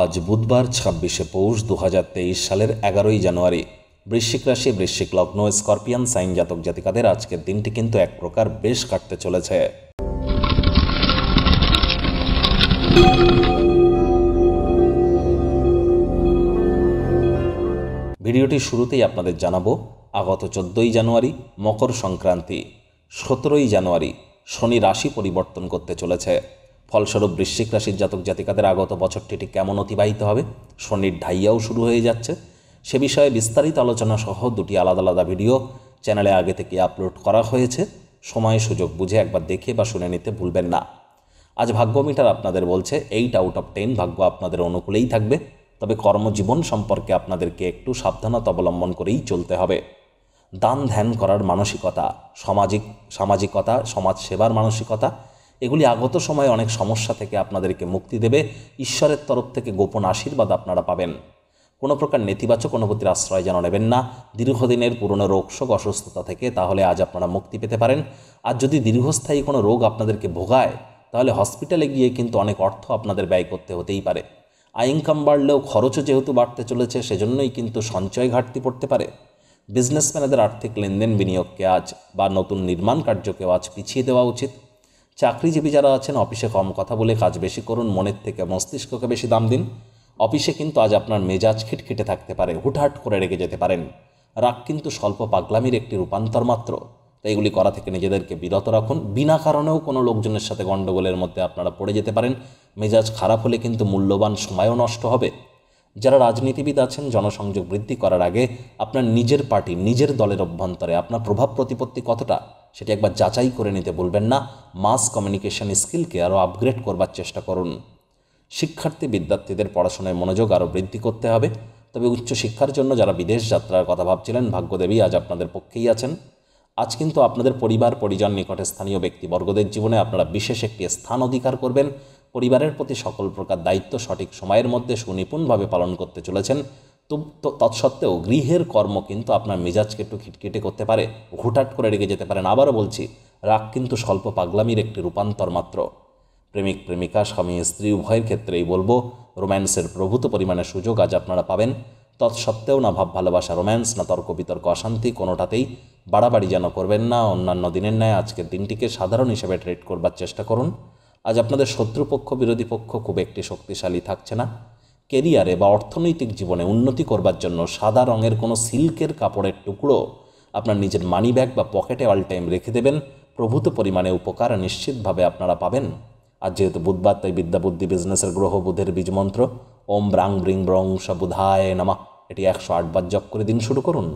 আজ বুধবার ছাব্বিশে পৌষ দু সালের এগারোই জানুয়ারি বৃশ্চিক রাশি বৃশ্চিক লগ্ন স্করপিয়ান সাইন জাতক জাতিকাদের আজকের দিনটি কিন্তু এক প্রকার বেশ কাটতে চলেছে ভিডিওটি শুরুতেই আপনাদের জানাবো আগত চোদ্দই জানুয়ারি মকর সংক্রান্তি সতেরোই জানুয়ারি শনি রাশি পরিবর্তন করতে চলেছে ফলস্বরূপ বৃশ্চিক রাশির জাতক জাতিকাদের আগত বছরটি ঠিক কেমন অতিবাহিত হবে শনির ঢাইয়াও শুরু হয়ে যাচ্ছে সে বিষয়ে বিস্তারিত আলোচনা সহ দুটি আলাদা আলাদা ভিডিও চ্যানেলে আগে থেকে আপলোড করা হয়েছে সময় সুযোগ বুঝে একবার দেখে বা শুনে নিতে ভুলবেন না আজ ভাগ্য মিটার আপনাদের বলছে এইট আউট অফ টেন ভাগ্য আপনাদের অনুকূলেই থাকবে তবে কর্মজীবন সম্পর্কে আপনাদেরকে একটু সাবধানতা অবলম্বন করেই চলতে হবে দান ধ্যান করার মানসিকতা সামাজিক সামাজিকতা সমাজ সেবার মানসিকতা এগুলি আগত সময়ে অনেক সমস্যা থেকে আপনাদেরকে মুক্তি দেবে ঈশ্বরের তরফ থেকে গোপন আশীর্বাদ আপনারা পাবেন কোনো প্রকার নেতিবাচক অনুভূতির আশ্রয় যেন নেবেন না দীর্ঘদিনের পুরনো রোগশোক অসুস্থতা থেকে তাহলে আজ আপনারা মুক্তি পেতে পারেন আর যদি দীর্ঘস্থায়ী কোনো রোগ আপনাদেরকে ভোগায় তাহলে হসপিটালে গিয়ে কিন্তু অনেক অর্থ আপনাদের ব্যয় করতে হতেই পারে আয় ইনকাম বাড়লেও খরচও যেহেতু বাড়তে চলেছে সেজন্যই কিন্তু সঞ্চয় ঘাটতি পড়তে পারে বিজনেসম্যানেদের আর্থিক লেনদেন বিনিয়োগকে আজ বা নতুন নির্মাণ কার্যকেও আজ পিছিয়ে দেওয়া উচিত চাকরিজীবী যারা আছেন অফিসে কম কথা বলে কাজ বেশি করুন মনের থেকে মস্তিষ্ককে বেশি দাম দিন অফিসে কিন্তু আজ আপনার মেজাজ খিটখিটে থাকতে পারে হুটহাট করে রেগে যেতে পারেন রাগ কিন্তু স্বল্প পাগলামির একটি রূপান্তর মাত্র তাই এগুলি করা থেকে নিজেদেরকে বিরত রাখুন বিনা কারণেও কোনো লোকজনের সাথে গণ্ডগোলের মধ্যে আপনারা পড়ে যেতে পারেন মেজাজ খারাপ হলে কিন্তু মূল্যবান সময়ও নষ্ট হবে যারা রাজনীতিবিদ আছেন জনসংযোগ বৃদ্ধি করার আগে আপনার নিজের পার্টি নিজের দলের অভ্যন্তরে আপনার প্রভাব প্রতিপত্তি কতটা সেটি একবার যাচাই করে নিতে বলবেন না মাস কমিউনিকেশন স্কিলকে আরও আপগ্রেড করবার চেষ্টা করুন শিক্ষার্থী বিদ্যার্থীদের পড়াশোনায় মনোযোগ আরও বৃদ্ধি করতে হবে তবে উচ্চশিক্ষার জন্য যারা বিদেশ যাত্রার কথা ভাবছিলেন ভাগ্যদেবী আজ আপনাদের পক্ষেই আছেন আজ কিন্তু আপনাদের পরিবার পরিজন নিকটে স্থানীয় ব্যক্তিবর্গদের জীবনে আপনারা বিশেষ একটি স্থান অধিকার করবেন পরিবারের প্রতি সকল প্রকার দায়িত্ব সঠিক সময়ের মধ্যে সুনিপুণভাবে পালন করতে চলেছেন তো তৎসত্ত্বেও গৃহের কর্ম কিন্তু আপনার মেজাজকে একটু খিটখিটে করতে পারে হুটাট করে রেগে যেতে পারেন আবারও বলছি রাগ কিন্তু স্বল্প পাগলামির একটি রূপান্তর মাত্র প্রেমিক প্রেমিকা স্বামী স্ত্রী উভয়ের ক্ষেত্রেই বলবো রোম্যান্সের প্রভূত পরিমাণে সুযোগ আজ আপনারা পাবেন তৎসত্ত্বেও না ভাব ভালোবাসা রোম্যান্স না তর্ক বিতর্ক অশান্তি কোনোটাতেই বাড়াবাড়ি যেন করবেন না অন্যান্য দিনের ন্যায় আজকের দিনটিকে সাধারণ হিসেবে ট্রেড করবার চেষ্টা করুন আজ আপনাদের শত্রুপক্ষ বিরোধী পক্ষ খুব একটি শক্তিশালী থাকছে না কেরিয়ারে বা অর্থনৈতিক জীবনে উন্নতি করবার জন্য সাদা রঙের কোনো সিল্কের কাপড়ের টুকরো আপনার নিজের মানি ব্যাগ বা পকেটে অল টাইম রেখে দেবেন প্রভূত পরিমাণে উপকার নিশ্চিতভাবে আপনারা পাবেন আর যেহেতু বুধবার তাই বিদ্যাবুদ্ধি বিজনেসের গ্রহ বুধের বীজমন্ত্র ওম ব্রাং ব্রিং ব্রং সবুধায় নামা এটি একশো আটবার জপ করে দিন শুরু করুন